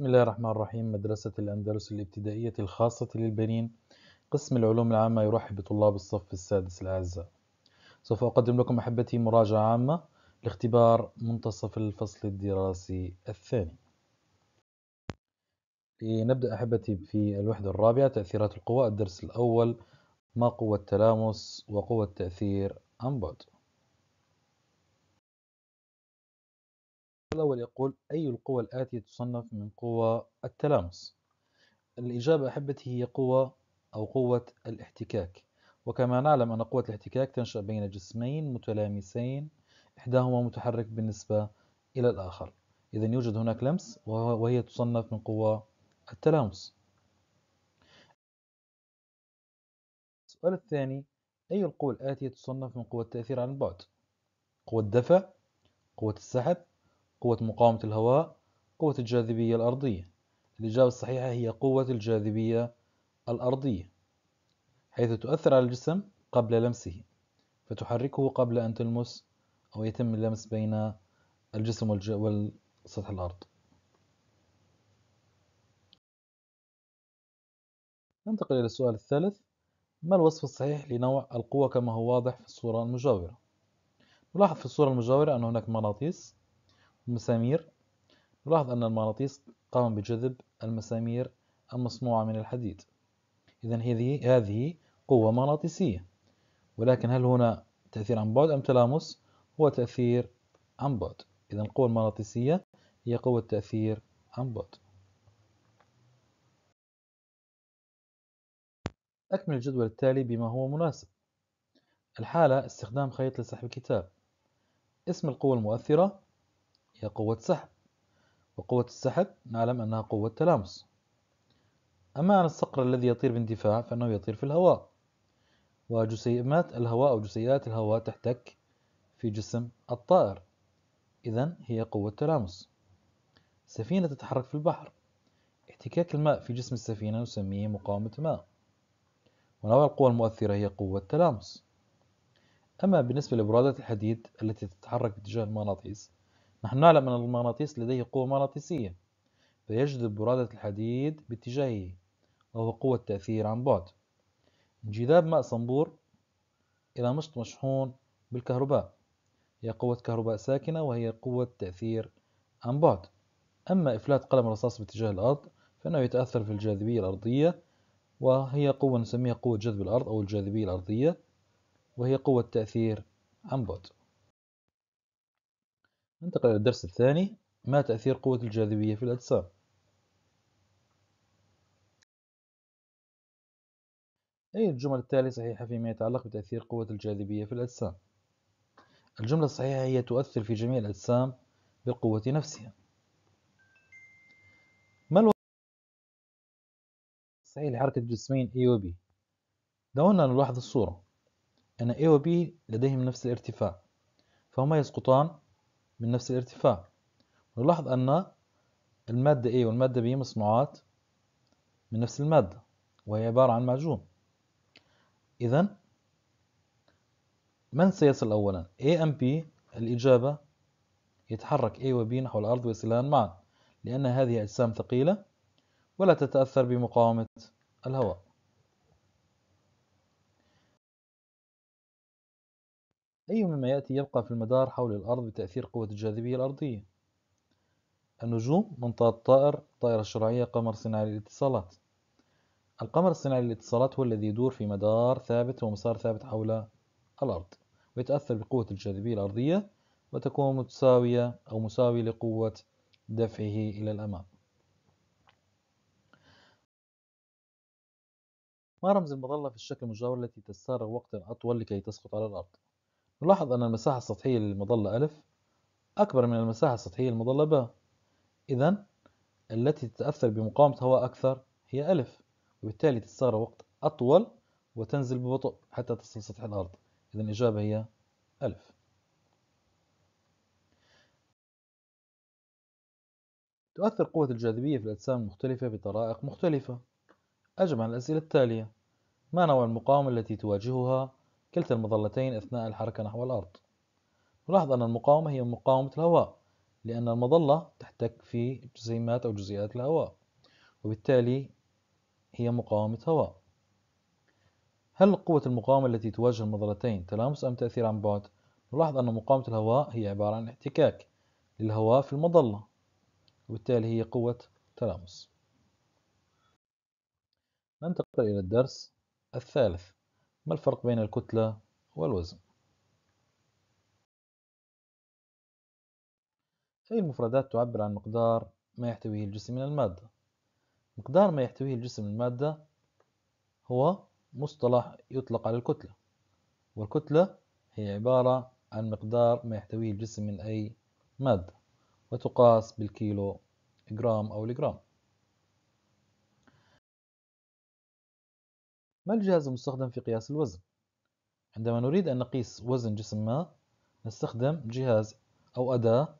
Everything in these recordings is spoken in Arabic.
بسم الله الرحمن الرحيم مدرسة الأندلس الابتدائية الخاصة للبنين قسم العلوم العامة يرحب بطلاب الصف السادس الأعزاء سوف أقدم لكم أحبتي مراجعة عامة لاختبار منتصف الفصل الدراسي الثاني نبدأ أحبتي في الوحدة الرابعة تأثيرات القوى الدرس الأول ما قوة التلامس وقوة تأثير عن بعد الأول يقول أي القوى الآتية تصنف من قوى التلامس الإجابة أحبتي هي قوة أو قوة الاحتكاك وكما نعلم أن قوة الاحتكاك تنشأ بين جسمين متلامسين إحداهما متحرك بالنسبة إلى الآخر إذا يوجد هناك لمس وهي تصنف من قوى التلامس السؤال الثاني أي القوى الآتية تصنف من قوى التأثير عن البعد؟ قوة الدفع قوة السحب قوة مقاومة الهواء قوة الجاذبية الأرضية الإجابة الصحيحة هي قوة الجاذبية الأرضية حيث تؤثر على الجسم قبل لمسه فتحركه قبل أن تلمس أو يتم اللمس بين الجسم وسطح الأرض ننتقل إلى السؤال الثالث ما الوصف الصحيح لنوع القوة كما هو واضح في الصورة المجاورة؟ نلاحظ في الصورة المجاورة أن هناك مغناطيس مسامير نلاحظ أن المغناطيس قام بجذب المسامير المصنوعة من الحديد إذا هذه هذه قوة مغناطيسية ولكن هل هنا تأثير عن بعد أم تلامس هو تأثير عن بعد إذا القوة المغناطيسية هي قوة تأثير عن بعد أكمل الجدول التالي بما هو مناسب الحالة استخدام خيط لسحب كتاب اسم القوة المؤثرة هي قوة سحب وقوة السحب نعلم أنها قوة تلامس أما عن الصقر الذي يطير باندفاع فإنه يطير في الهواء وجسيمات الهواء أو جسيئات الهواء تحتك في جسم الطائر إذا هي قوة تلامس سفينة تتحرك في البحر احتكاك الماء في جسم السفينة نسميه مقاومة ماء ونوع القوى المؤثرة هي قوة تلامس أما بالنسبة لبرادات الحديد التي تتحرك باتجاه المغناطيس نحن نعلم أن المغناطيس لديه قوة مغناطيسية فيجذب برادة الحديد باتجاهه وهو قوة تأثير عن بعد انجذاب ماء صنبور إلى مشط مشحون بالكهرباء هي قوة كهرباء ساكنة وهي قوة تأثير عن بعد أما إفلات قلم الرصاص باتجاه الأرض فإنه يتأثر في الجاذبية الأرضية وهي قوة نسميها قوة جذب الأرض أو الجاذبية الأرضية وهي قوة تأثير عن بعد ننتقل للدرس الثاني ما تأثير قوة الجاذبية في الأجسام أي الجمل التالية صحيحة فيما يتعلق بتأثير قوة الجاذبية في الأجسام الجملة الصحيحة هي تؤثر في جميع الأجسام بالقوة نفسها ما الوقت صحيح لحركة الجسمين A و B لو أننا نلاحظ الصورة أن A و B لديهم نفس الارتفاع فهما يسقطان من نفس الارتفاع نلاحظ أن المادة A والمادة B مصنوعات من نفس المادة وهي عبارة عن معجون إذا من سيصل أولا A أم B الإجابة يتحرك A و B نحو الأرض ويصلان معا لأن هذه أجسام ثقيلة ولا تتأثر بمقاومة الهواء أي مما يأتي يبقى في المدار حول الأرض بتأثير قوة الجاذبية الأرضية؟ النجوم منطاد طائر طائرة شرعية قمر صناعي للاتصالات القمر الصناعي للاتصالات هو الذي يدور في مدار ثابت ومسار ثابت حول الأرض ويتأثر بقوة الجاذبية الأرضية وتكون متساوية أو مساوية لقوة دفعه إلى الأمام ما رمز المظلة في الشكل المجاور التي تستغرق وقتا أطول لكي تسقط على الأرض؟ نلاحظ أن المساحة السطحية للمظلة ألف أكبر من المساحة السطحية للمظلة باء إذا التي تتأثر بمقاومة هواء أكثر هي ألف وبالتالي تستغرق وقت أطول وتنزل ببطء حتى تصل سطح الأرض إذا الإجابة هي ألف تؤثر قوة الجاذبية في الأجسام المختلفة بطرائق مختلفة أجمع الأسئلة التالية ما نوع المقاومة التي تواجهها كلتا المظلتين أثناء الحركة نحو الأرض نلاحظ أن المقاومة هي مقاومة الهواء لأن المظلة تحتك في جسيمات أو جزيئات الهواء وبالتالي هي مقاومة هواء هل قوة المقاومة التي تواجه المظلتين تلامس أم تأثير عن بعد؟ نلاحظ أن مقاومة الهواء هي عبارة عن احتكاك للهواء في المظلة وبالتالي هي قوة تلامس ننتقل إلى الدرس الثالث ما الفرق بين الكتلة والوزن هذه المفردات تعبر عن مقدار ما يحتويه الجسم من المادة مقدار ما يحتويه الجسم من المادة هو مصطلح يطلق على الكتلة والكتلة هي عبارة عن مقدار ما يحتويه الجسم من أي مادة وتقاس بالكيلو جرام أو الجرام ما الجهاز المستخدم في قياس الوزن؟ عندما نريد أن نقيس وزن جسم ما نستخدم جهاز أو أداة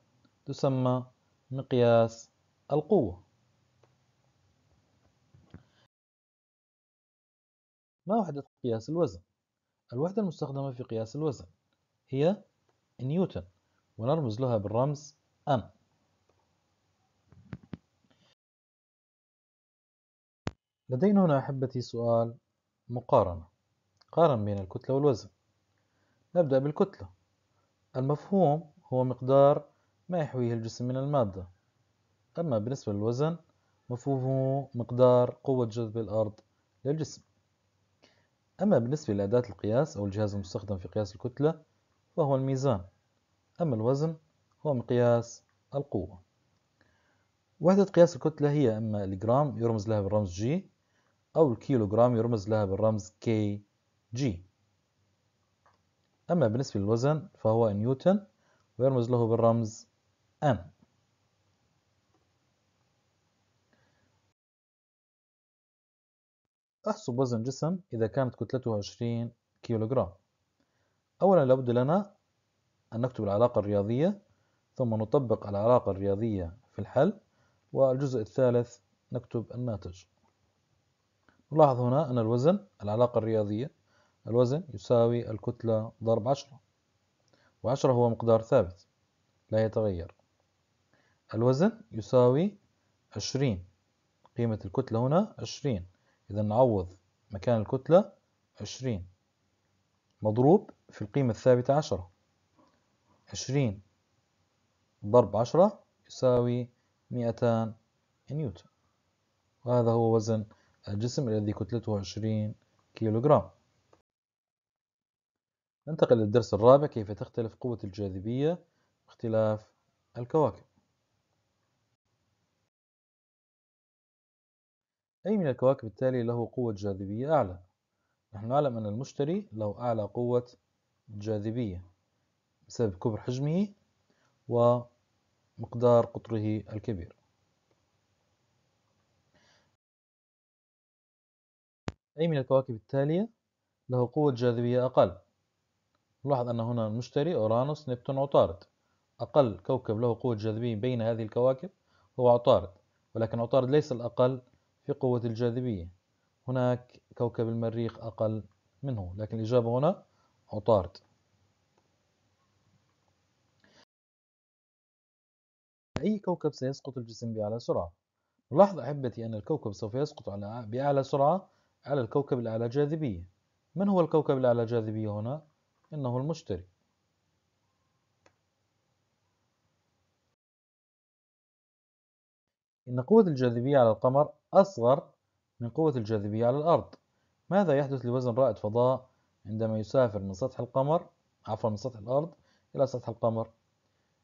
تسمى مقياس القوة ما وحدة قياس الوزن؟ الوحدة المستخدمة في قياس الوزن هي نيوتن ونرمز لها بالرمز N لدينا هنا أحبتي سؤال مقارنة قارن بين الكتلة والوزن نبدأ بالكتلة المفهوم هو مقدار ما يحويه الجسم من المادة أما بالنسبة للوزن مفهومه مقدار قوة جذب الأرض للجسم أما بالنسبة لأداة القياس أو الجهاز المستخدم في قياس الكتلة فهو الميزان أما الوزن هو مقياس القوة وحدة قياس الكتلة هي إما الجرام يرمز لها بالرمز جي أو الكيلوغرام يرمز لها بالرمز كي جي أما بالنسبة للوزن فهو نيوتن ويرمز له بالرمز أم أحسب وزن جسم إذا كانت كتلته 20 كيلوغرام أولا لابد لنا أن نكتب العلاقة الرياضية ثم نطبق العلاقة الرياضية في الحل والجزء الثالث نكتب الناتج نلاحظ هنا أن الوزن العلاقة الرياضية الوزن يساوي الكتلة ضرب عشرة وعشرة هو مقدار ثابت لا يتغير الوزن يساوي عشرين قيمة الكتلة هنا عشرين إذا نعوض مكان الكتلة عشرين مضروب في القيمة الثابتة عشرة عشرين ضرب عشرة يساوي مئتان نيوتن وهذا هو وزن الجسم الذي كتلته 20 كيلوغرام ننتقل للدرس الرابع كيف تختلف قوة الجاذبية باختلاف الكواكب أي من الكواكب التالية له قوة جاذبية أعلى؟ نحن نعلم أن المشتري له أعلى قوة جاذبية بسبب كبر حجمه ومقدار قطره الكبير أي من الكواكب التالية له قوة جاذبية أقل نلاحظ أن هنا المشتري أورانوس نبتون عطارد أقل كوكب له قوة جاذبية بين هذه الكواكب هو عطارد ولكن عطارد ليس الأقل في قوة الجاذبية هناك كوكب المريخ أقل منه لكن الإجابة هنا عطارد أي كوكب سيسقط الجسم بأعلى سرعة؟ نلاحظ أحبتي أن الكوكب سوف يسقط على بأعلى سرعة على الكوكب الأعلى جاذبية من هو الكوكب الأعلى جاذبية هنا؟ إنه المشتري إن قوة الجاذبية على القمر أصغر من قوة الجاذبية على الأرض ماذا يحدث لوزن رائد فضاء عندما يسافر من سطح القمر عفوا من سطح الأرض إلى سطح القمر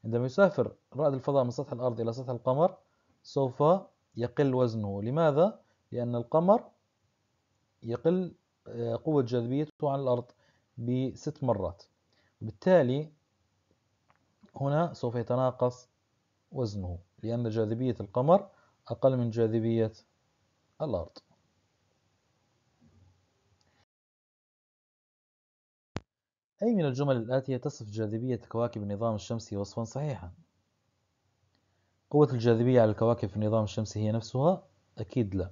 عندما يسافر رائد الفضاء من سطح الأرض إلى سطح القمر سوف يقل وزنه لماذا؟ لأن القمر يقل آه، قوة جاذبيته عن الأرض بست مرات بالتالي هنا سوف يتناقص وزنه لأن جاذبية القمر أقل من جاذبية الأرض أي من الجمل الآتية تصف جاذبية كواكب النظام الشمسي وصفا صحيحا؟ قوة الجاذبية على الكواكب في النظام الشمسي هي نفسها؟ أكيد لا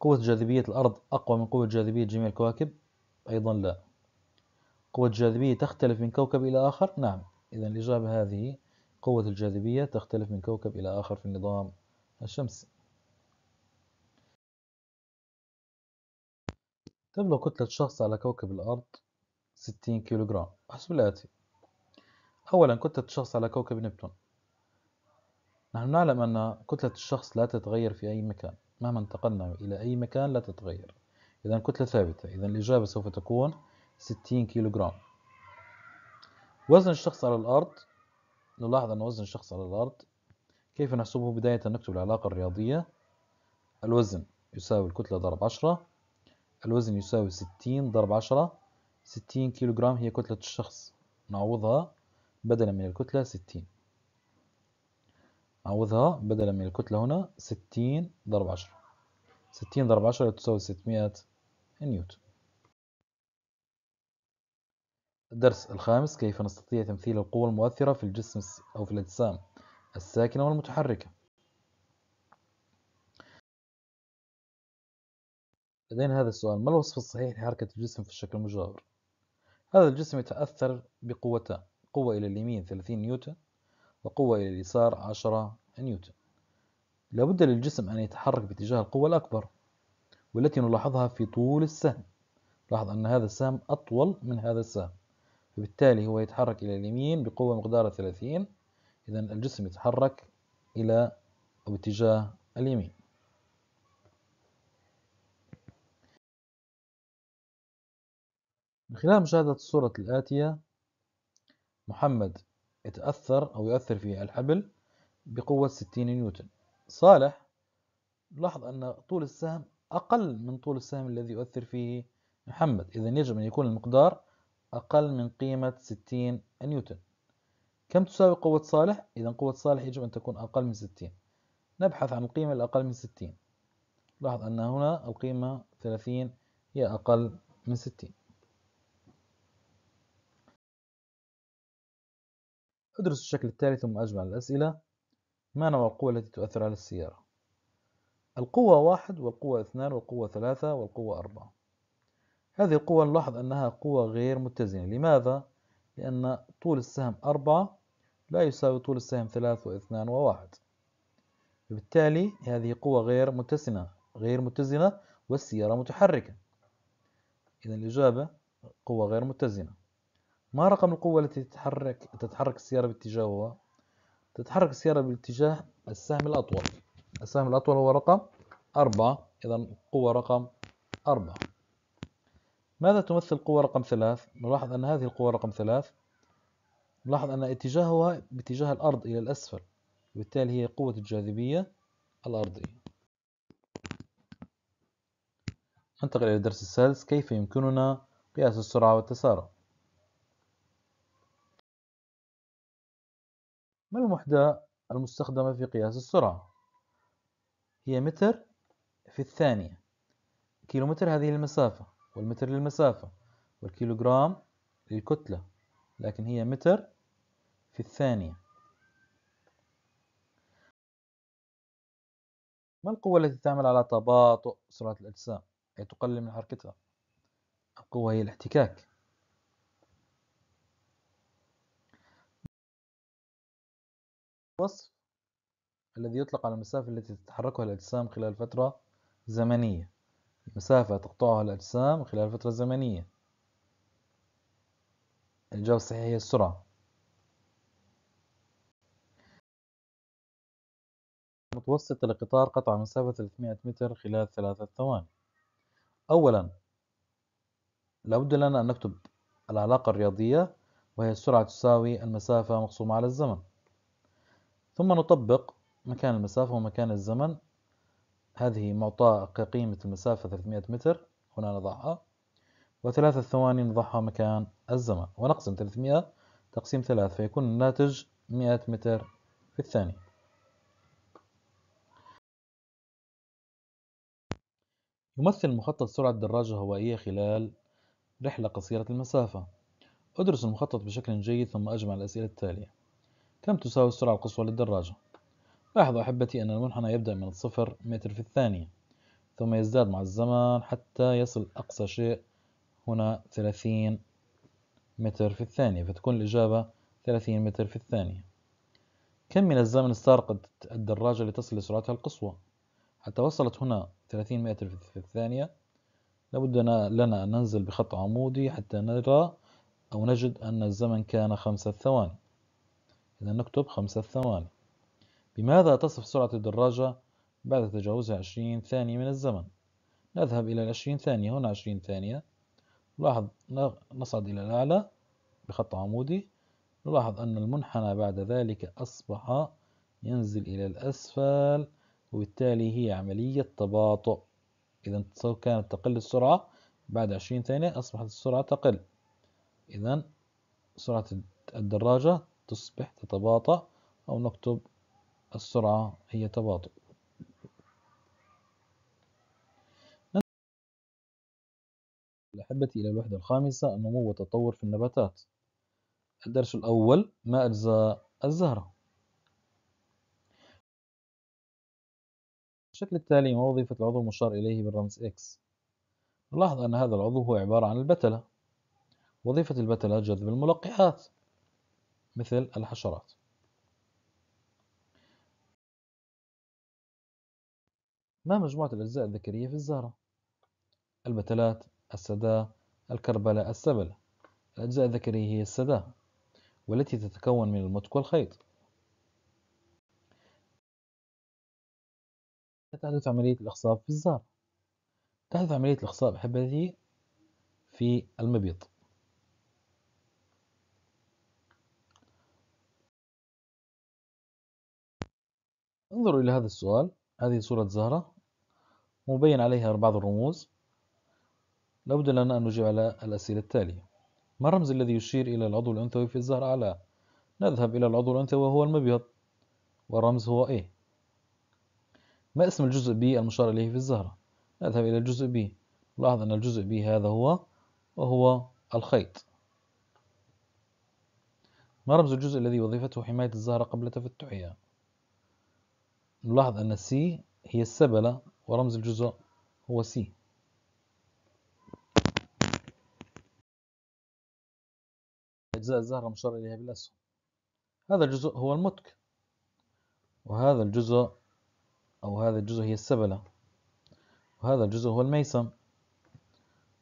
قوة جاذبية الأرض أقوى من قوة جاذبية جميع الكواكب؟ أيضا لا قوة الجاذبية تختلف من كوكب إلى آخر؟ نعم إذا الإجابة هذه قوة الجاذبية تختلف من كوكب إلى آخر في النظام الشمسي تبلغ طيب، كتلة شخص على كوكب الأرض 60 كيلوغرام حسب الآتي أولا كتلة الشخص على كوكب نبتون نحن نعلم أن كتلة الشخص لا تتغير في أي مكان مهما انتقلنا إلى أي مكان لا تتغير إذا كتلة ثابتة إذا الإجابة سوف تكون 60 كيلوغرام وزن الشخص على الأرض نلاحظ أن وزن الشخص على الأرض كيف نحسبه بداية نكتب العلاقة الرياضية الوزن يساوي الكتلة ضرب عشرة الوزن يساوي ستين ضرب عشرة ستين كيلوغرام هي كتلة الشخص نعوضها بدلا من الكتلة ستين عوضها بدلا من الكتلة هنا 60 ضرب 10 60 ضرب 10 تساوي 600 نيوتن الدرس الخامس كيف نستطيع تمثيل القوة المؤثرة في الجسم أو في الأجسام الساكنة والمتحركة لدينا هذا السؤال ما الوصف الصحيح لحركة الجسم في الشكل المجاور؟ هذا الجسم يتأثر بقوتان قوة إلى اليمين 30 نيوتن وقوة إلى اليسار 10 نيوتن لابد للجسم أن يتحرك باتجاه القوة الأكبر والتي نلاحظها في طول السهم لاحظ أن هذا السهم أطول من هذا السهم فبالتالي هو يتحرك إلى اليمين بقوة مقدارها 30 إذا الجسم يتحرك إلى أو باتجاه اليمين من خلال مشاهدة الصورة الآتية محمد يتأثر أو يؤثر فيه الحبل بقوة 60 نيوتن صالح لاحظ أن طول السهم أقل من طول السهم الذي يؤثر فيه محمد إذا يجب أن يكون المقدار أقل من قيمة 60 نيوتن كم تساوي قوة صالح؟ إذا قوة صالح يجب أن تكون أقل من 60 نبحث عن القيمة الأقل من 60 لاحظ أن هنا القيمة 30 هي أقل من 60 ادرس الشكل التالي ثم أجمع الأسئلة ما نوع القوة التي تؤثر على السيارة؟ القوة واحد والقوة اثنان والقوة ثلاثة والقوة أربعة هذه القوة نلاحظ أنها قوة غير متزنة لماذا؟ لأن طول السهم أربعة لا يساوي طول السهم ثلاثة واثنان وواحد وبالتالي هذه قوة غير متزنة غير متزنة والسيارة متحركة إذا الإجابة قوة غير متزنة ما رقم القوة التي تتحرك تتحرك السيارة باتجاهها تتحرك السيارة باتجاه السهم الأطول السهم الأطول هو رقم أربعة إذا قوة رقم أربعة ماذا تمثل قوة رقم ثلاث؟ نلاحظ أن هذه القوة رقم ثلاث نلاحظ أن اتجاهها باتجاه الأرض إلى الأسفل وبالتالي هي قوة الجاذبية الأرضية ننتقل إلى الدرس السادس كيف يمكننا قياس السرعة والتسارع ما الوحدة المستخدمة في قياس السرعة؟ هي متر في الثانية كيلومتر هذه المسافة والمتر للمسافة والكيلوغرام للكتلة لكن هي متر في الثانية ما القوة التي تعمل على تباطؤ سرعة الأجسام أي تقلل من حركتها؟ القوة هي الاحتكاك وصف الذي يطلق على المسافة التي تتحركها الأجسام خلال فترة زمنية مسافة تقطعها الأجسام خلال فترة زمنية الجواب الصحيح هي السرعة متوسط القطار قطع مسافة 300 متر خلال ثلاثة ثواني أولا لابد لنا أن نكتب العلاقة الرياضية وهي السرعة تساوي المسافة مقسومة على الزمن ثم نطبق مكان المسافة ومكان الزمن هذه معطاة كقيمة المسافة 300 متر هنا نضعها وثلاثة ثواني نضعها مكان الزمن ونقسم 300 تقسيم 3 فيكون الناتج 100 متر في الثانية يمثل مخطط سرعة دراجة هوائية خلال رحلة قصيرة المسافة ادرس المخطط بشكل جيد ثم أجمع الأسئلة التالية كم تساوي السرعة القصوى للدراجة؟ لاحظوا أحبتي أن المنحنى يبدأ من الصفر متر في الثانية ثم يزداد مع الزمن حتى يصل أقصى شيء هنا 30 متر في الثانية فتكون الإجابة 30 متر في الثانية كم من الزمن استغرقت الدراجة لتصل لسرعتها القصوى؟ حتى وصلت هنا 30 متر في الثانية لابد لنا أن ننزل بخط عمودي حتى نرى أو نجد أن الزمن كان خمسة ثواني إذا نكتب خمسة ثواني بماذا تصف سرعة الدراجة بعد تجاوزها عشرين ثانية من الزمن نذهب إلى العشرين ثانية هنا عشرين ثانية نلاحظ نصعد إلى الأعلى بخط عمودي نلاحظ أن المنحنى بعد ذلك أصبح ينزل إلى الأسفل وبالتالي هي عملية تباطؤ إذا كانت تقل السرعة بعد عشرين ثانية أصبحت السرعة تقل إذا سرعة الدراجة تصبح تتباطأ أو نكتب السرعة هي تباطؤ أحبتي إلى الوحدة الخامسة النمو والتطور في النباتات الدرس الأول ما أجزاء الزهرة الشكل التالي ما وظيفة العضو المشار إليه بالرمز X نلاحظ أن هذا العضو هو عبارة عن البتلة وظيفة البتلة جذب الملقحات مثل الحشرات ما مجموعة الأجزاء الذكرية في الزهرة؟ البتلات، السداء، الكربلة، السبلة الأجزاء الذكرية هي السداء والتي تتكون من المتك والخيط تحدث عملية الإخصاب في الزهرة تحدث عملية الإخصاب أحبتي في المبيض انظروا إلى هذا السؤال هذه صورة زهرة مبين عليها بعض الرموز لابد لنا أن نجيب على الأسئلة التالية ما الرمز الذي يشير إلى العضو الأنثوي في الزهرة آه، على نذهب إلى العضو الأنثوي وهو المبيض والرمز هو A ما اسم الجزء B المشار إليه في الزهرة نذهب إلى الجزء B لاحظ أن الجزء B هذا هو وهو الخيط ما رمز الجزء الذي وظيفته حماية الزهرة قبل تفتحها نلاحظ أن C هي السبلة ورمز الجزء هو C أجزاء الزهرة مشار إليها بالأسهم هذا الجزء هو المتك وهذا الجزء أو هذا الجزء هي السبلة وهذا الجزء هو الميسم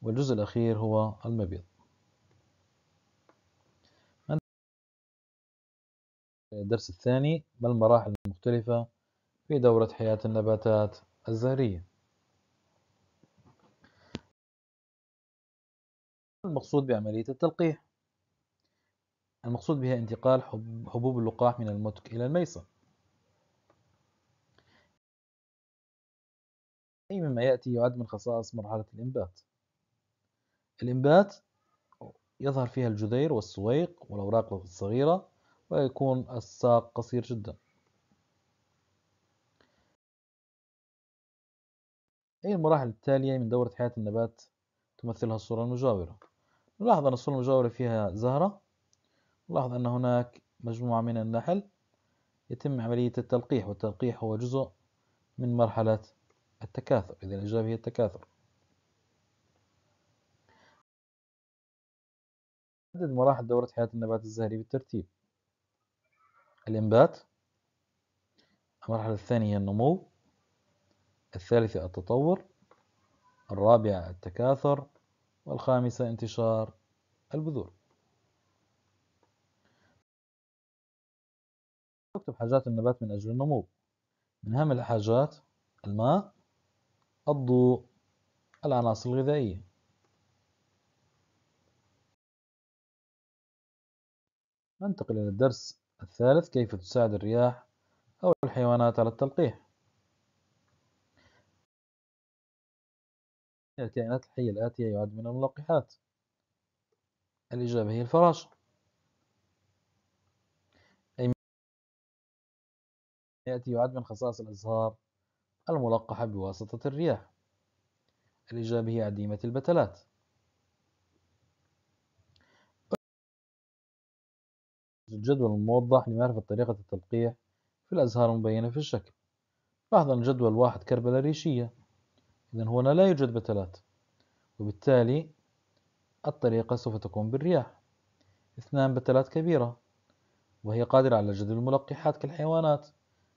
والجزء الأخير هو المبيض الدرس الثاني ما المراحل المختلفة في دورة حياة النباتات الزهرية المقصود بعملية التلقيح المقصود بها انتقال حبوب اللقاح من المتك إلى الميصة أي مما يأتي يعد من خصائص مرحلة الإنبات الإنبات يظهر فيها الجذير والسويق والأوراق الصغيرة ويكون الساق قصير جداً أي المراحل التالية من دورة حياة النبات تمثلها الصورة المجاورة نلاحظ أن الصورة المجاورة فيها زهرة نلاحظ أن هناك مجموعة من النحل يتم عملية التلقيح والتلقيح هو جزء من مرحلة التكاثر إذا الإجابة هي التكاثر عدد مراحل دورة حياة النبات الزهري بالترتيب الإنبات المرحلة الثانية هي النمو الثالثة التطور الرابعة التكاثر والخامسة انتشار البذور اكتب حاجات النبات من أجل النمو من أهم الحاجات الماء الضوء العناصر الغذائية ننتقل إلى الدرس الثالث كيف تساعد الرياح أو الحيوانات على التلقيح الكائنات الحية الآتية يعد من الملقحات الإجابة هي الفراشة أي يأتي يعد من خصائص الأزهار الملقحة بواسطة الرياح الإجابة هي عديمة البتلات الجدول الموضح لمعرفة طريقة التلقيح في الأزهار المبينة في الشكل لاحظ أن الجدول واحد كربلة ريشية إذا هنا لا يوجد بتلات وبالتالي الطريقة سوف تكون بالرياح اثنان بتلات كبيرة وهي قادرة على جذب الملقحات كالحيوانات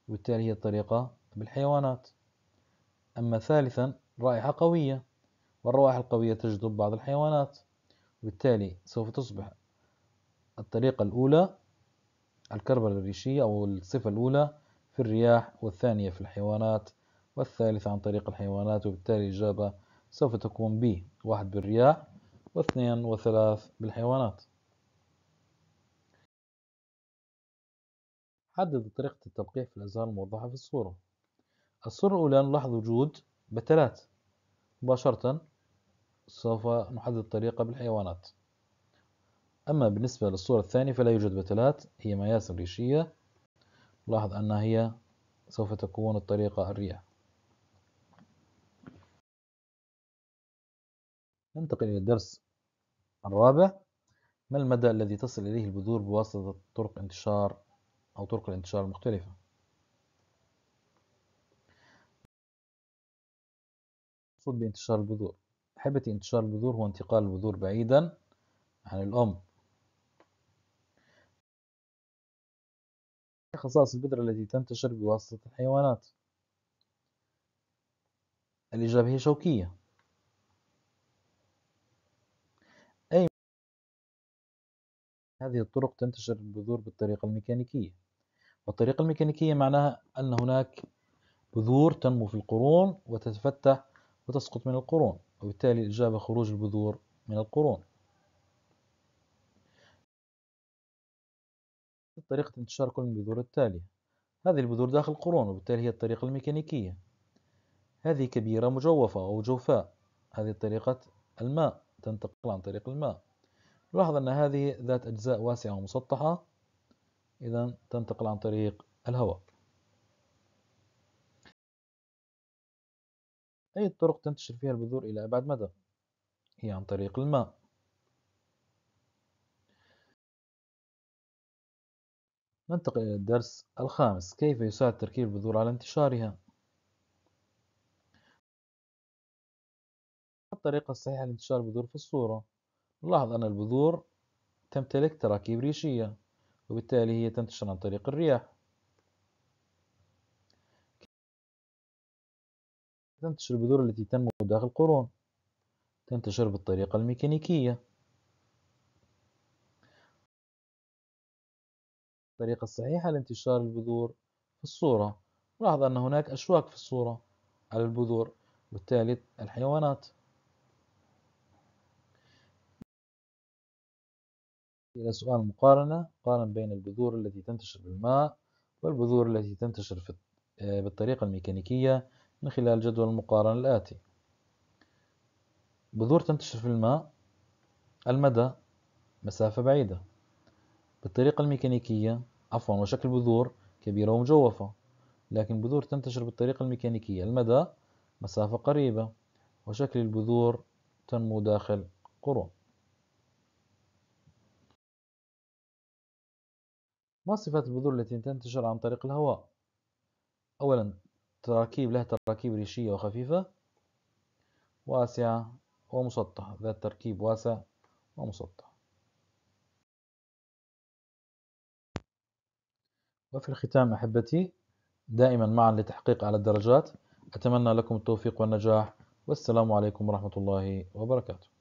وبالتالي هي الطريقة بالحيوانات أما ثالثا رائحة قوية والروائح القوية تجذب بعض الحيوانات وبالتالي سوف تصبح الطريقة الأولى الكربلة الريشية أو الصفة الأولى في الرياح والثانية في الحيوانات والثالث عن طريق الحيوانات وبالتالي الإجابة سوف تكون ب واحد بالرياح واثنين وثلاث بالحيوانات حدد طريقة التلقيح في الأزهار الموضحة في الصورة الصورة الأولى نلاحظ وجود بتلات مباشرة سوف نحدد الطريقة بالحيوانات أما بالنسبة للصورة الثانية فلا يوجد بتلات هي مياس ريشية نلاحظ أنها هي سوف تكون الطريقة الرياح ننتقل إلى الدرس الرابع ما المدى الذي تصل إليه البذور بواسطة طرق انتشار أو طرق الانتشار المختلفة المقصود بانتشار البذور حبة انتشار البذور هو انتقال البذور بعيدا عن الأم إيه خصائص البذرة التي تنتشر بواسطة الحيوانات الإجابة هي شوكية هذه الطرق تنتشر البذور بالطريقة الميكانيكية والطريقة الميكانيكية معناها أن هناك بذور تنمو في القرون وتتفتح وتسقط من القرون وبالتالي الإجابة خروج البذور من القرون طريقة انتشار كل البذور التالية هذه البذور داخل القرون وبالتالي هي الطريقة الميكانيكية هذه كبيرة مجوفة أو جوفاء هذه طريقة الماء تنتقل عن طريق الماء لاحظ أن هذه ذات أجزاء واسعة ومسطحة إذا تنتقل عن طريق الهواء أي الطرق تنتشر فيها البذور إلى أبعد مدى هي عن طريق الماء ننتقل إلى الدرس الخامس كيف يساعد تركيب البذور على انتشارها الطريقة الصحيحة لانتشار البذور في الصورة نلاحظ أن البذور تمتلك تراكيب ريشية وبالتالي هي تنتشر عن طريق الرياح تنتشر البذور التي تنمو داخل قرون تنتشر بالطريقة الميكانيكية الطريقة الصحيحة لانتشار البذور في الصورة لاحظ أن هناك أشواك في الصورة على البذور وبالتالي الحيوانات إلى سؤال مقارنة قارن بين البذور التي تنتشر بالماء والبذور التي تنتشر آه، بالطريقة الميكانيكية من خلال جدول المقارنة الآتي بذور تنتشر في الماء المدى مسافة بعيدة بالطريقة الميكانيكية عفوا وشكل بذور كبيرة ومجوفة لكن بذور تنتشر بالطريقة الميكانيكية المدى مسافة قريبة وشكل البذور تنمو داخل قرون ما صفات البذور التي تنتشر عن طريق الهواء؟ أولا تراكيب لها تراكيب ريشية وخفيفة واسعة ومسطحة ذات تركيب واسع ومسطح وفي الختام أحبتي دائما معا لتحقيق أعلى الدرجات أتمنى لكم التوفيق والنجاح والسلام عليكم ورحمة الله وبركاته